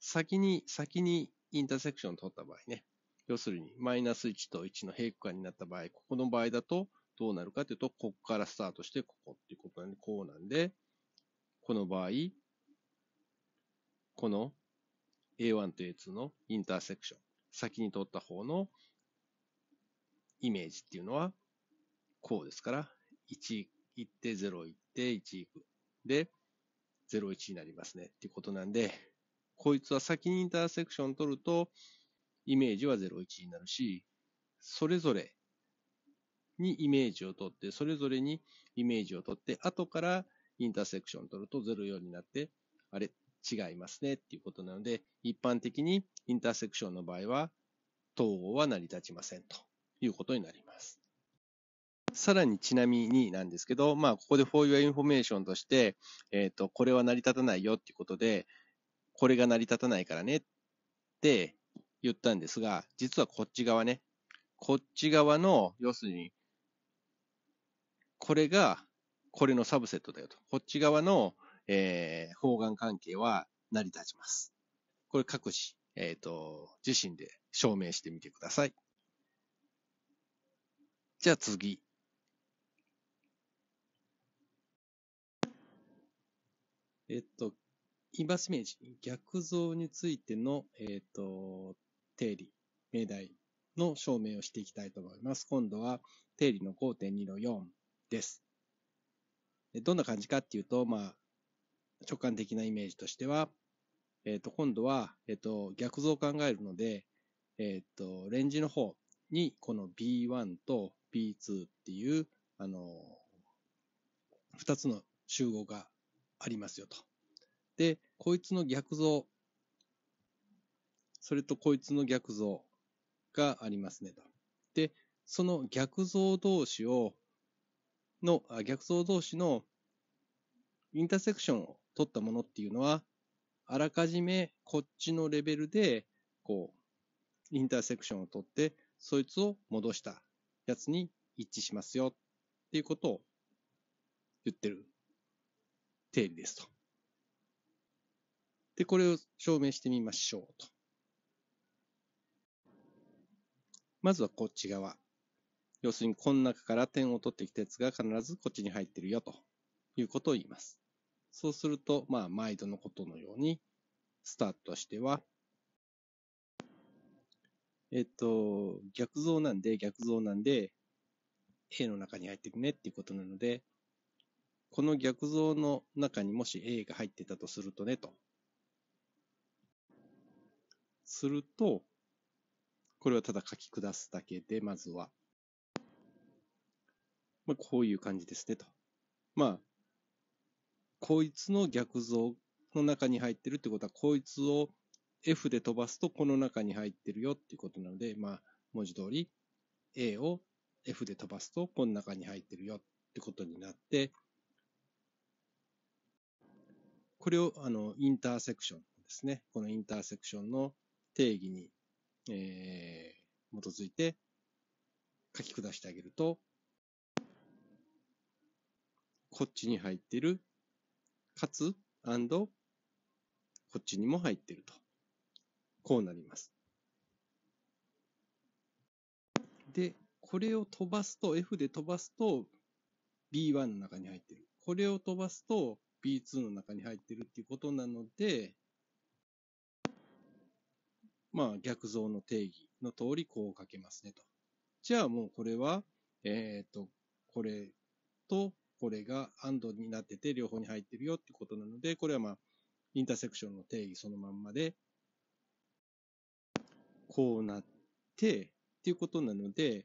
先に、先にインターセクション取った場合ね。要するに、マイナス1と1の平行間になった場合、ここの場合だと、どうなるかというと、ここからスタートして、ここっていうことなんで、こうなんで、この場合、この A1 と A2 のインターセクション、先に取った方のイメージっていうのは、こうですから、1、行って0行って1行く。で、01になりますねっていうことなんで、こいつは先にインターセクション取ると、イメージは01になるし、それぞれにイメージを取って、それぞれにイメージを取って、後からインターセクション取ると04になって、あれ、違いますねっていうことなので、一般的にインターセクションの場合は、統合は成り立ちませんということになります。さらにちなみになんですけど、まあ、ここで For Your Information として、えっ、ー、と、これは成り立たないよっていうことで、これが成り立たないからねって言ったんですが、実はこっち側ね、こっち側の、要するに、これが、これのサブセットだよと。こっち側の、えー、方眼関係は成り立ちます。これ各自、えっ、ー、と、自身で証明してみてください。じゃあ次。えっと、インバースイメージ、逆像についての、えっと、定理、命題の証明をしていきたいと思います。今度は定理の5.2の4です。どんな感じかっていうと、まあ、直感的なイメージとしては、えっと、今度は、えっと、逆像を考えるので、えっと、レンジの方に、この B1 と B2 っていう、あの、2つの集合がありますよと。で、こいつの逆像、それとこいつの逆像がありますねと。で、その逆像同士を、の、逆像同士のインターセクションを取ったものっていうのは、あらかじめこっちのレベルで、こう、インターセクションを取って、そいつを戻したやつに一致しますよっていうことを言ってる定理ですと。で、これを証明してみましょうと。まずはこっち側。要するに、この中から点を取ってきたやつが必ずこっちに入ってるよということを言います。そうすると、まあ、毎度のことのように、スタートとしては、えっと、逆像なんで、逆像なんで、A の中に入ってるねっていうことなので、この逆像の中にもし A が入ってたとするとね、と。すると、これはただ書き下すだけで、まずは。まあ、こういう感じですね、と。まあ、こいつの逆像の中に入ってるってことは、こいつを F で飛ばすとこの中に入ってるよっていうことなので、まあ、文字通り A を F で飛ばすとこの中に入ってるよってことになって、これをあのインターセクションですね。このインターセクションの定義に、えー、基づいて書き下してあげると、こっちに入ってる、かつ、アンド、こっちにも入ってると。こうなります。で、これを飛ばすと、F で飛ばすと、B1 の中に入ってる。これを飛ばすと、P2 の中に入ってるっていうことなので、まあ、逆像の定義の通り、こう書けますねと。じゃあもうこれは、えっ、ー、と、これとこれがアンドになってて、両方に入ってるよってことなので、これはまあ、インターセクションの定義そのまんまで、こうなって、っていうことなので、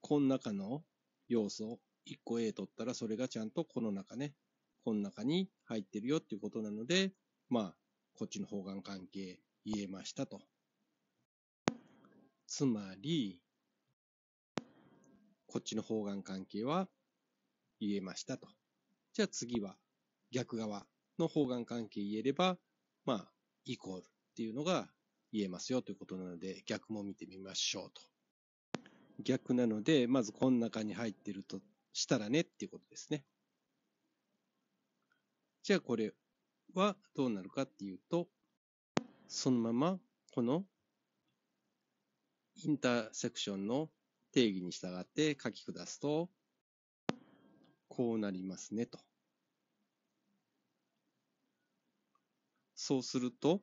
この中の要素、1個 A 取ったら、それがちゃんとこの中ね、この中に入ってるよっていうことなので、まあ、こっちの方眼関係言えましたと。つまり、こっちの方眼関係は言えましたと。じゃあ次は逆側の方眼関係言えれば、まあ、イコールっていうのが言えますよということなので、逆も見てみましょうと。逆なので、まずこの中に入ってるとしたらねっていうことですね。じゃあこれはどうなるかっていうと、そのままこのインターセクションの定義に従って書き下すと、こうなりますねと。そうすると、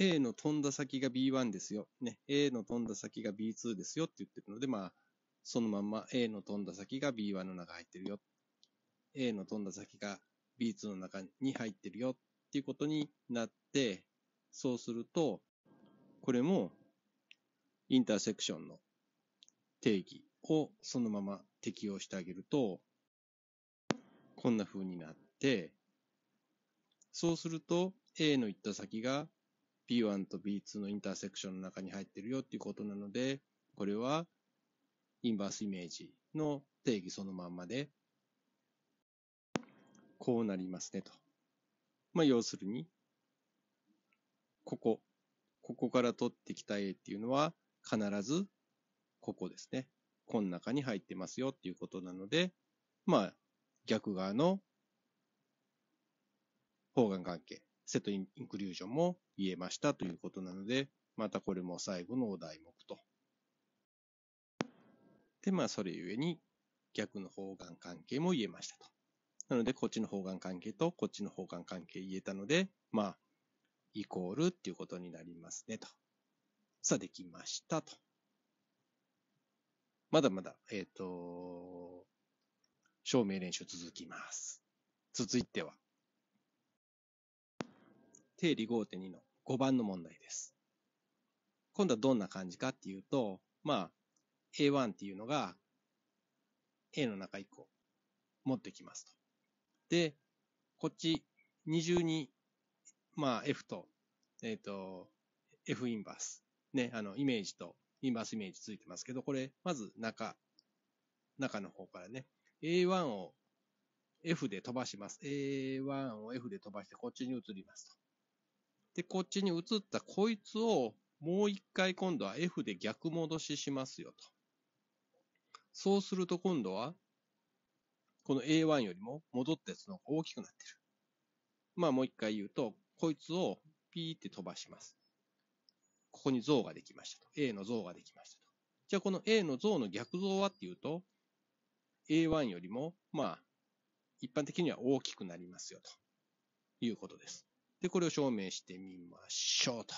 A の飛んだ先が B1 ですよ。ね。A の飛んだ先が B2 ですよって言ってるので、まあ、そのまま A の飛んだ先が B1 の中入ってるよ A の飛んだ先が B2 の中に入ってるよっていうことになって、そうすると、これもインターセクションの定義をそのまま適用してあげると、こんな風になって、そうすると A の行った先が B1 と B2 のインターセクションの中に入ってるよっていうことなので、これはインバースイメージの定義そのまんまでこうなりますねと。まあ、要するに、ここ、ここから取ってきた A っていうのは必ずここですね。この中に入ってますよっていうことなので、まあ、逆側の方眼関係、セットインクリュージョンも言えましたということなので、またこれも最後のお題目と。で、まあ、それゆえに逆の方眼関係も言えましたと。なので、こっちの方眼関係とこっちの方眼関係言えたので、まあ、イコールっていうことになりますね、と。さあ、できましたと。まだまだ、えっ、ー、と、証明練習続きます。続いては、定理5.2の5番の問題です。今度はどんな感じかっていうと、まあ、A1 っていうのが、A の中1個持ってきますと。で、こっち、二重に、まあ、F と、えっ、ー、と、F インバース。ね、あの、イメージと、インバースイメージついてますけど、これ、まず中、中の方からね、A1 を F で飛ばします。A1 を F で飛ばして、こっちに移りますと。で、こっちに移ったこいつを、もう一回今度は F で逆戻ししますよと。そうすると今度は、この A1 よりも戻ったやつの方が大きくなってる。まあもう一回言うと、こいつをピーって飛ばします。ここに像ができましたと。A の像ができましたと。じゃあこの A の像の逆像はっていうと、A1 よりも、まあ、一般的には大きくなりますよということです。で、これを証明してみましょうと。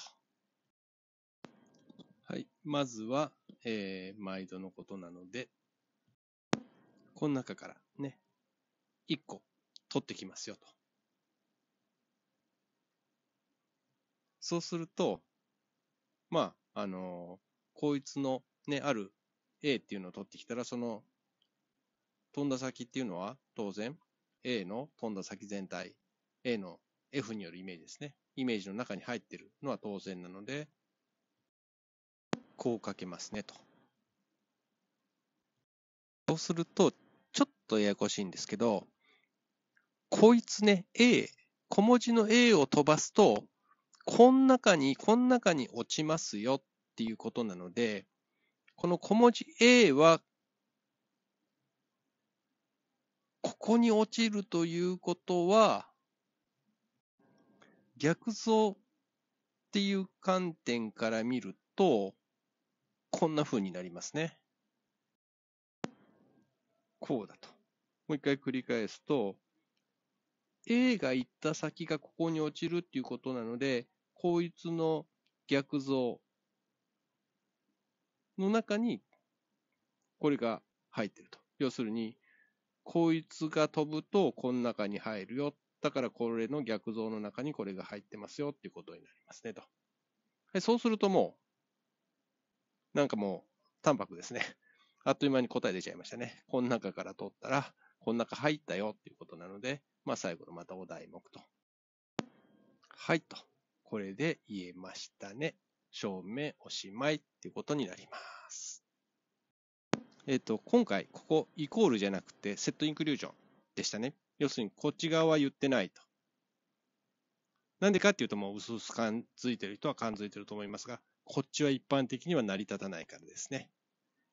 はい。まずは、えー、毎度のことなので、この中から1個取ってきますよと。そうすると、まあ、あのー、こいつのね、ある A っていうのを取ってきたら、その飛んだ先っていうのは当然 A の飛んだ先全体、A の F によるイメージですね。イメージの中に入ってるのは当然なので、こうかけますねと。そうすると、ちょっとややこしいんですけど、こいつね、A、小文字の A を飛ばすと、こん中に、こん中に落ちますよっていうことなので、この小文字 A は、ここに落ちるということは、逆像っていう観点から見ると、こんな風になりますね。こうだと。もう一回繰り返すと、A が行った先がここに落ちるっていうことなので、こいつの逆像の中に、これが入ってると。要するに、こいつが飛ぶとこの中に入るよ。だからこれの逆像の中にこれが入ってますよっていうことになりますねと。はい、そうするともう、なんかもう、淡白ですね。あっという間に答え出ちゃいましたね。この中から取ったら、この中入ったよっていうことなので、まあ、最後のまたお題目と。はいと。これで言えましたね。証明おしまいっていうことになります。えっ、ー、と、今回、ここ、イコールじゃなくて、セットインクリュージョンでしたね。要するに、こっち側は言ってないと。なんでかっていうと、もう、薄々感づいてる人は感づいてると思いますが、こっちは一般的には成り立たないからですね。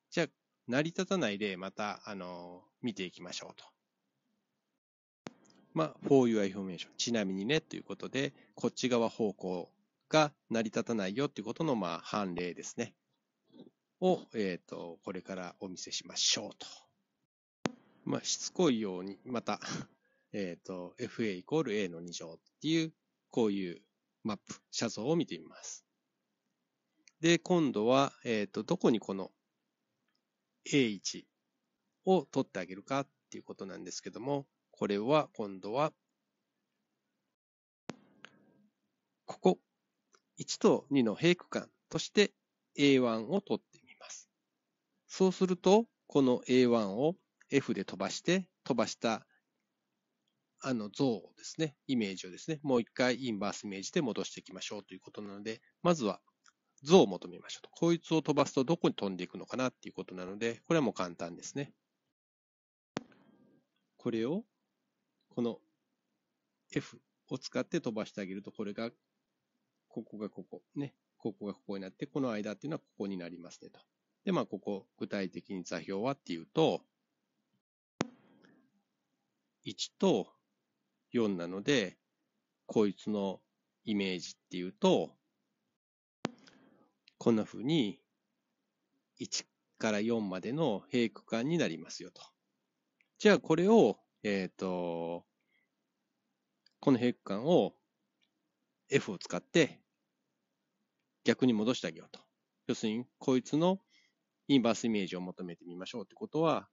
じゃあ、成り立たない例、また、あの、見ていきましょうと。まあ、for your information。ちなみにね、ということで、こっち側方向が成り立たないよっていうことの、まあ、判例ですね。を、えっ、ー、と、これからお見せしましょうと。まあ、しつこいように、また、えっ、ー、と、fa イコール a の2乗っていう、こういうマップ、写像を見てみます。で、今度は、えっ、ー、と、どこにこの a1 を取ってあげるかっていうことなんですけども、これは今度は、ここ、1と2の平区間として A1 を取ってみます。そうすると、この A1 を F で飛ばして、飛ばしたあの像をですね、イメージをですね、もう一回インバースイメージで戻していきましょうということなので、まずは像を求めましょうと。こいつを飛ばすとどこに飛んでいくのかなっていうことなので、これはもう簡単ですね。これをこの F を使って飛ばしてあげると、これが、ここがここ、ね。ここがここになって、この間っていうのはここになりますねと。で、まあ、ここ、具体的に座標はっていうと、1と4なので、こいつのイメージっていうと、こんな風に、1から4までの平区間になりますよと。じゃあこれをえっ、ー、と、この閉空を F を使って逆に戻してあげようと。要するに、こいつのインバースイメージを求めてみましょうってことは、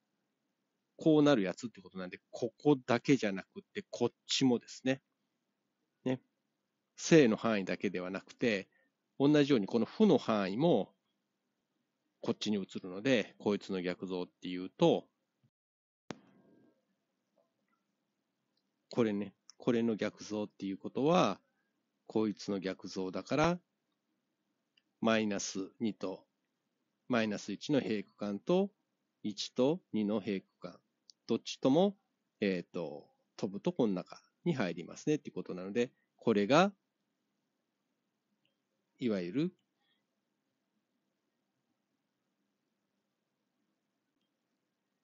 こうなるやつってことなんで、ここだけじゃなくて、こっちもですね。ね。正の範囲だけではなくて、同じようにこの負の範囲もこっちに移るので、こいつの逆像っていうと、これね、これの逆像っていうことは、こいつの逆像だから、マイナス2と、マイナス1の平区間と、1と2の平区間、どっちとも、えっ、ー、と、飛ぶとこの中に入りますねっていうことなので、これが、いわゆる、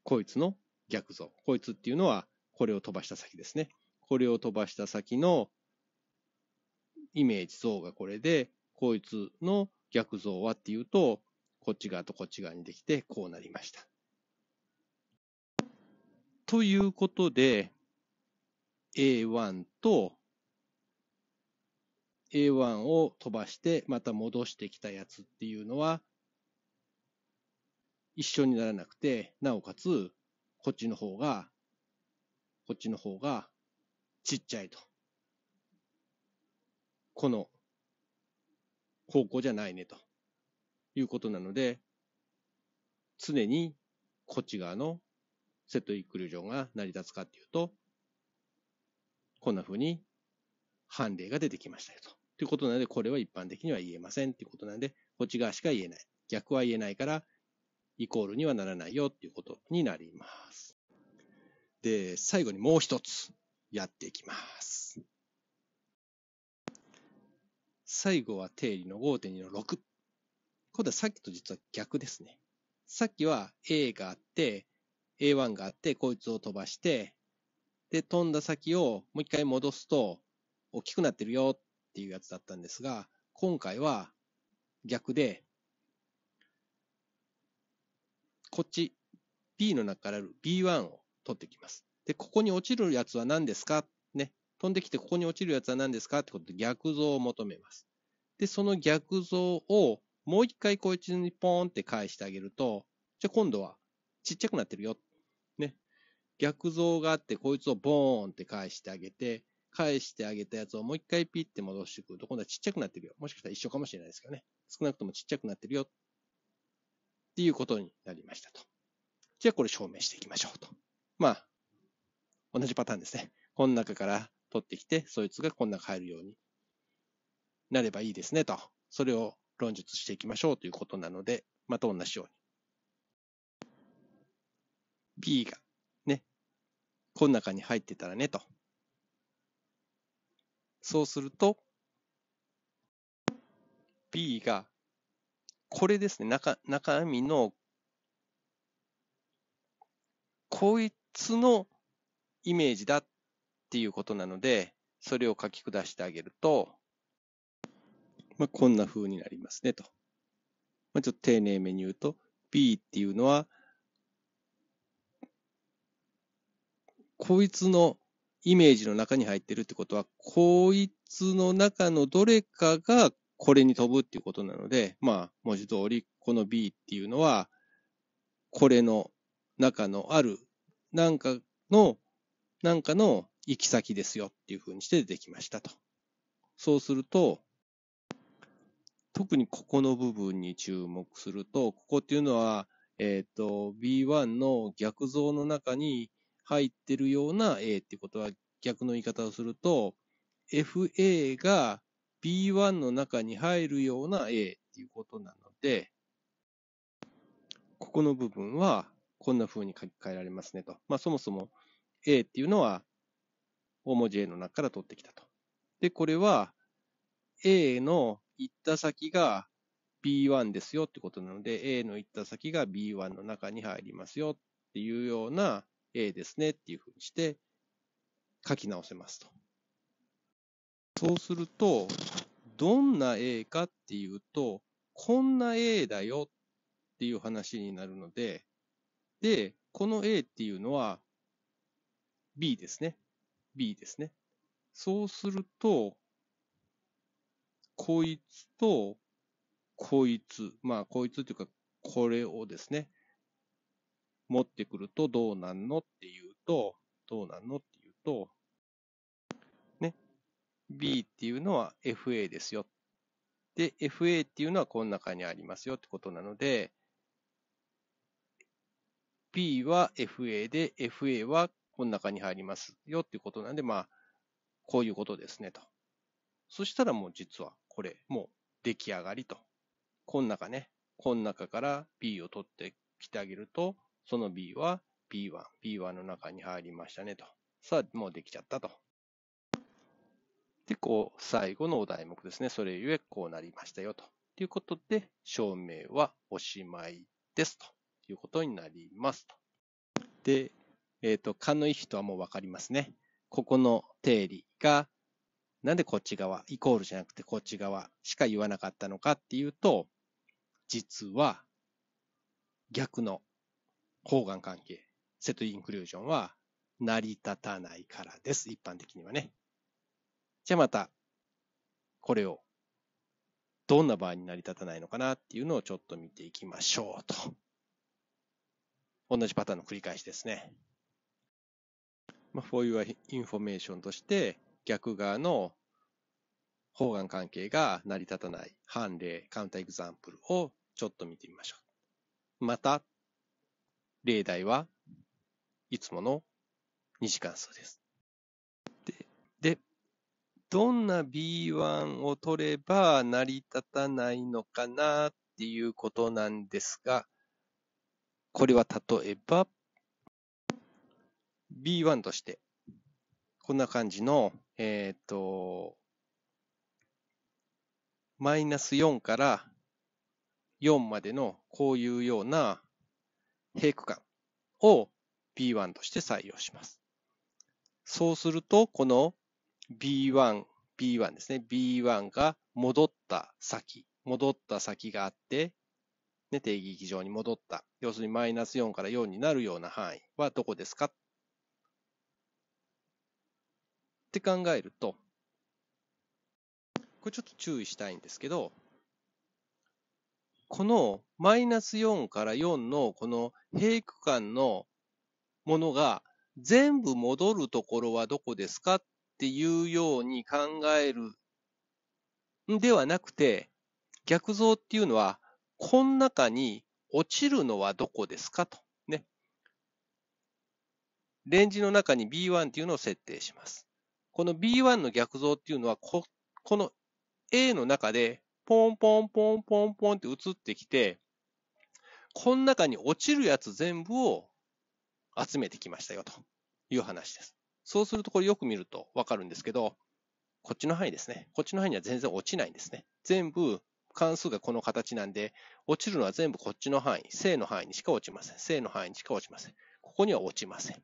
こいつの逆像。こいつっていうのは、これを飛ばした先ですね。これを飛ばした先のイメージ像がこれで、こいつの逆像はっていうと、こっち側とこっち側にできて、こうなりました。ということで、A1 と A1 を飛ばしてまた戻してきたやつっていうのは一緒にならなくて、なおかつこっちの方が、こっちの方がちっちゃいと。この方向じゃないねということなので、常にこっち側のセットインクルージョンが成り立つかっていうと、こんな風に判例が出てきましたよと。ということなので、これは一般的には言えませんということなので、こっち側しか言えない。逆は言えないから、イコールにはならないよっていうことになります。で、最後にもう一つ。やっていきます。最後は定理の5.2の6。今度はさっきと実は逆ですね。さっきは A があって、A1 があって、こいつを飛ばして、で、飛んだ先をもう一回戻すと、大きくなってるよっていうやつだったんですが、今回は逆で、こっち、B の中からある B1 を取ってきます。で、ここに落ちるやつは何ですかね。飛んできてここに落ちるやつは何ですかってことで逆像を求めます。で、その逆像をもう一回こいつにポーンって返してあげると、じゃあ今度はちっちゃくなってるよ。ね。逆像があってこいつをボーンって返してあげて、返してあげたやつをもう一回ピッて戻してくると、今度はちっちゃくなってるよ。もしかしたら一緒かもしれないですけどね。少なくともちっちゃくなってるよ。っていうことになりましたと。じゃあこれ証明していきましょうと。まあ、同じパターンですね。この中から取ってきて、そいつがこの中入るようになればいいですねと。それを論述していきましょうということなので、また同じように。B がね、この中に入ってたらねと。そうすると、B が、これですね、中、中身の、こいつのイメージだっていうことなので、それを書き下してあげると、まあ、こんな風になりますねと。まあ、ちょっと丁寧めに言うと、B っていうのは、こいつのイメージの中に入ってるってことは、こいつの中のどれかがこれに飛ぶっていうことなので、まあ、文字通り、この B っていうのは、これの中のある、なんかのなんかの行き先ですよっていうふうにして出てきましたと。そうすると、特にここの部分に注目すると、ここっていうのは、えっ、ー、と、B1 の逆像の中に入ってるような A ってことは逆の言い方をすると、FA が B1 の中に入るような A っていうことなので、ここの部分はこんな風に書き換えられますねと。まあそもそも A っていうのは、大文字 A の中から取ってきたと。で、これは A の行った先が B1 ですよってことなので、A の行った先が B1 の中に入りますよっていうような A ですねっていうふうにして書き直せますと。そうすると、どんな A かっていうと、こんな A だよっていう話になるので、で、この A っていうのは、B ですね。B ですね。そうすると、こいつと、こいつ、まあ、こいつというか、これをですね、持ってくるとどうなんのっていうと、どうなんのっていうと、ね、B っていうのは FA ですよ。で、FA っていうのはこの中にありますよってことなので、B は FA で、FA はこの中に入りますよっていうことなんで、まあ、こういうことですねと。そしたらもう実はこれ、もう出来上がりと。この中ね、この中から B を取ってきてあげると、その B は B1、B1 の中に入りましたねと。さあ、もうできちゃったと。で、こう、最後のお題目ですね。それゆえ、こうなりましたよと。ということで、証明はおしまいですということになりますと。で、えっ、ー、と、勘の意思とはもうわかりますね。ここの定理が、なんでこっち側、イコールじゃなくてこっち側しか言わなかったのかっていうと、実は逆の方眼関係、セットインクルージョンは成り立たないからです。一般的にはね。じゃあまた、これをどんな場合に成り立たないのかなっていうのをちょっと見ていきましょうと。同じパターンの繰り返しですね。まあ、for your information として、逆側の方眼関係が成り立たない判例、カウンターエグザンプルをちょっと見てみましょう。また、例題はいつもの二次関数です。で、で、どんな B1 を取れば成り立たないのかなっていうことなんですが、これは例えば、B1 として、こんな感じの、えっ、ー、と、マイナス4から4までのこういうような平区間を B1 として採用します。そうすると、この B1、B1 ですね。B1 が戻った先、戻った先があって、ね、定義域上に戻った。要するにマイナス4から4になるような範囲はどこですかって考えると、これちょっと注意したいんですけど、このマイナス4から4のこの平区間のものが全部戻るところはどこですかっていうように考えるんではなくて、逆像っていうのは、この中に落ちるのはどこですかと。ね。レンジの中に B1 っていうのを設定します。この B1 の逆像っていうのはこ、この A の中で、ポンポンポンポンポンって移ってきて、この中に落ちるやつ全部を集めてきましたよという話です。そうするとこれよく見るとわかるんですけど、こっちの範囲ですね。こっちの範囲には全然落ちないんですね。全部関数がこの形なんで、落ちるのは全部こっちの範囲、正の範囲にしか落ちません。正の範囲にしか落ちません。ここには落ちません。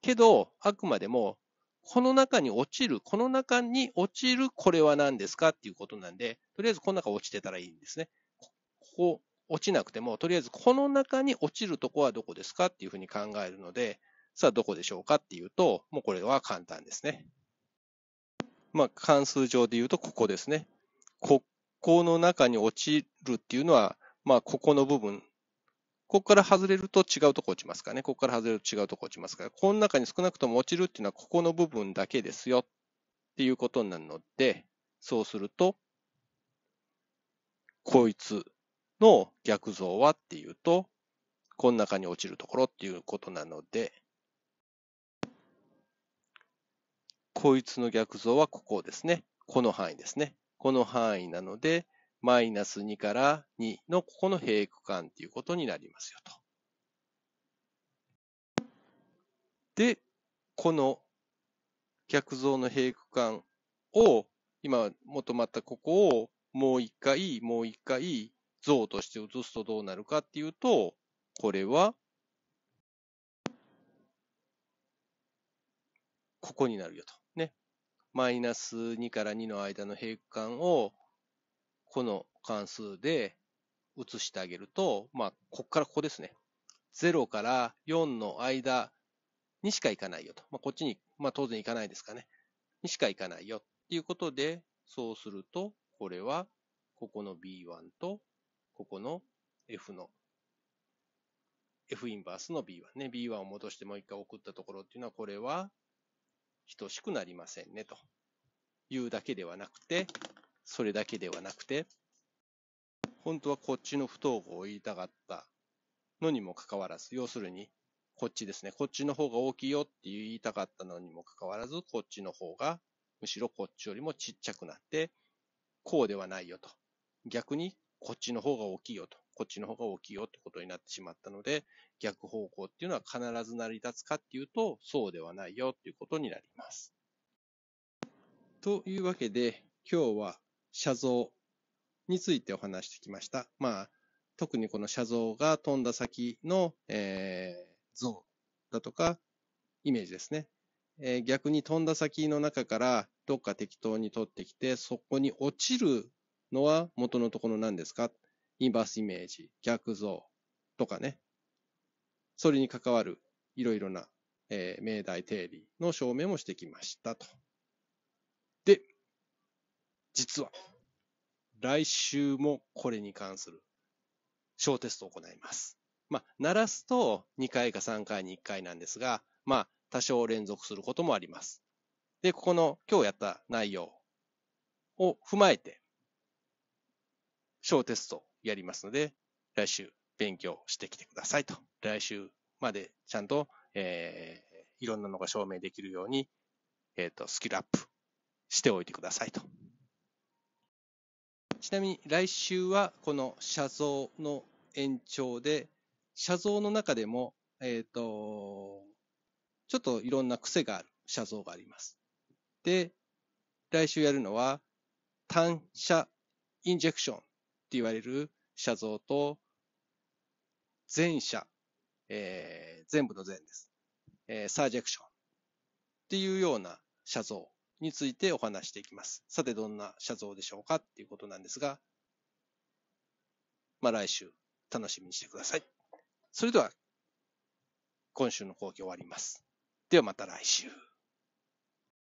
けど、あくまでもこの中に落ちる、この中に落ちる、これは何ですかっていうことなんで、とりあえずこの中落ちてたらいいんですね。ここ落ちなくても、とりあえずこの中に落ちるとこはどこですかっていうふうに考えるので、さあどこでしょうかっていうと、もうこれは簡単ですね。まあ関数上で言うとここですね。ここの中に落ちるっていうのは、まあここの部分ここから外れると違うとこ落ちますからね。ここから外れると違うとこ落ちますから、この中に少なくとも落ちるっていうのはここの部分だけですよっていうことになるので、そうすると、こいつの逆像はっていうと、この中に落ちるところっていうことなので、こいつの逆像はここですね。この範囲ですね。この範囲なので、マイナス2から2のここの閉区間ということになりますよと。で、この逆像の閉区間を、今求まったここをもう一回、もう一回像として移すとどうなるかっていうと、これは、ここになるよと。ね。マイナス2から2の間の閉区間をこの関数で移してあげると、まあ、ここからここですね。0から4の間にしか行かないよと。まあ、こっちに、まあ、当然行かないですかね。にしか行かないよっていうことで、そうすると、これは、ここの B1 と、ここの F の、F インバースの B1 ね。B1 を戻してもう一回送ったところっていうのは、これは等しくなりませんね、というだけではなくて、それだけではなくて、本当はこっちの不等号を言いたかったのにもかかわらず、要するに、こっちですね、こっちの方が大きいよって言いたかったのにもかかわらず、こっちの方が、むしろこっちよりもちっちゃくなって、こうではないよと。逆に、こっちの方が大きいよと。こっちの方が大きいよってことになってしまったので、逆方向っていうのは必ず成り立つかっていうと、そうではないよっていうことになります。というわけで、今日は写像についてお話してきました。まあ、特にこの写像が飛んだ先の、えー、像だとか、イメージですね。えー、逆に飛んだ先の中からどっか適当に取ってきて、そこに落ちるのは元のところなんですかインバースイメージ、逆像とかね。それに関わるいろいろな、えー、命題定理の証明もしてきましたと。実は、来週もこれに関する小テストを行います。まあ、鳴らすと2回か3回に1回なんですが、まあ、多少連続することもあります。で、ここの今日やった内容を踏まえて、小テストやりますので、来週勉強してきてくださいと。来週までちゃんと、えー、いろんなのが証明できるように、えっ、ー、と、スキルアップしておいてくださいと。ちなみに来週はこの写像の延長で、写像の中でも、えっ、ー、と、ちょっといろんな癖がある写像があります。で、来週やるのは、単写インジェクションって言われる写像と、全写、えー、全部の全です。えー、サージェクションっていうような写像についてお話していきます。さて、どんな写像でしょうかっていうことなんですが、まあ来週楽しみにしてください。それでは、今週の講義終わります。ではまた来週。